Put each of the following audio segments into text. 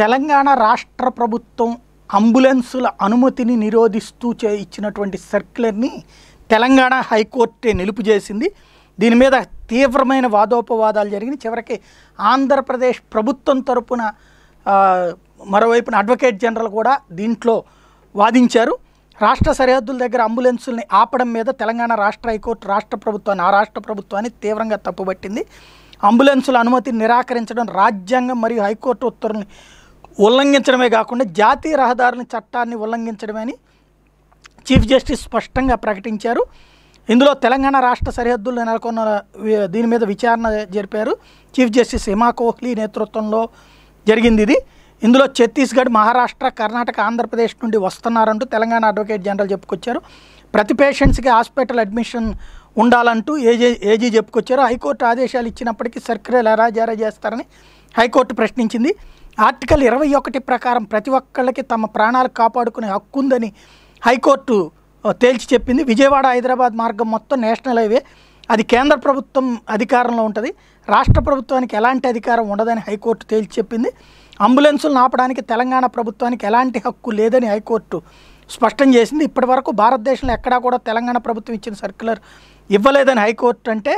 తెలంగాణ రాష్ట్ర ప్రభుత్వం అంబులెన్సుల అనుమతిని నిరోధిస్తూ చే ఇచ్చినటువంటి సర్క్యులర్ని తెలంగాణ హైకోర్టే నిలుపు చేసింది దీని మీద తీవ్రమైన వాదోపవాదాలు జరిగినాయి చివరికి ఆంధ్రప్రదేశ్ ప్రభుత్వం తరపున మరోవైపున అడ్వకేట్ జనరల్ కూడా దీంట్లో వాదించారు రాష్ట్ర సరిహద్దుల దగ్గర అంబులెన్సుల్ని ఆపడం మీద తెలంగాణ రాష్ట్ర హైకోర్టు రాష్ట్ర ప్రభుత్వాన్ని ఆ రాష్ట్ర ప్రభుత్వాన్ని తీవ్రంగా తప్పుబట్టింది అంబులెన్సుల అనుమతిని నిరాకరించడం రాజ్యాంగం మరియు హైకోర్టు ఉత్తర్వుల్ని ఉల్లంఘించడమే కాకుండా జాతీయ రహదారుల చట్టాన్ని ఉల్లంఘించడమే అని చీఫ్ జస్టిస్ స్పష్టంగా ప్రకటించారు ఇందులో తెలంగాణ రాష్ట్ర సరిహద్దులు నెలకొన్న దీని మీద విచారణ జరిపారు చీఫ్ జస్టిస్ హిమా కోహ్లీ నేతృత్వంలో జరిగింది ఇది ఇందులో ఛత్తీస్గఢ్ మహారాష్ట్ర కర్ణాటక ఆంధ్రప్రదేశ్ నుండి వస్తున్నారంటూ తెలంగాణ అడ్వకేట్ జనరల్ చెప్పుకొచ్చారు ప్రతి పేషెంట్స్కి హాస్పిటల్ అడ్మిషన్ ఉండాలంటూ ఏజీ ఏజీ చెప్పుకొచ్చారు హైకోర్టు ఆదేశాలు ఇచ్చినప్పటికీ సర్క్యులర్ ఎలా జారీ చేస్తారని హైకోర్టు ప్రశ్నించింది ఆర్టికల్ ఇరవై ఒకటి ప్రకారం ప్రతి ఒక్కళ్ళకి తమ ప్రాణాలు కాపాడుకునే హక్కు ఉందని హైకోర్టు తేల్చి చెప్పింది విజయవాడ హైదరాబాద్ మార్గం మొత్తం నేషనల్ హైవే అది కేంద్ర ప్రభుత్వం అధికారంలో ఉంటుంది రాష్ట్ర ప్రభుత్వానికి ఎలాంటి అధికారం ఉండదని హైకోర్టు తేల్చి చెప్పింది అంబులెన్సులు నాపడానికి తెలంగాణ ప్రభుత్వానికి ఎలాంటి హక్కు లేదని హైకోర్టు స్పష్టం చేసింది ఇప్పటి వరకు భారతదేశంలో ఎక్కడా కూడా తెలంగాణ ప్రభుత్వం ఇచ్చిన సర్క్యులర్ ఇవ్వలేదని హైకోర్టు అంటే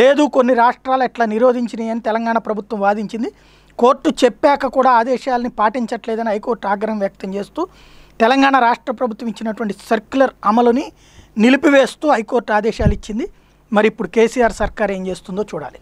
లేదు కొన్ని రాష్ట్రాలు ఎట్లా నిరోధించినాయని తెలంగాణ ప్రభుత్వం వాదించింది కోర్టు చెప్పాక కూడా ఆదేశాలని పాటించట్లేదని హైకోర్టు ఆగ్రహం వ్యక్తం చేస్తూ తెలంగాణ రాష్ట్ర ప్రభుత్వం ఇచ్చినటువంటి సర్క్యులర్ అమలుని నిలిపివేస్తూ హైకోర్టు ఆదేశాలు ఇచ్చింది మరి ఇప్పుడు కేసీఆర్ సర్కార్ ఏం చేస్తుందో చూడాలి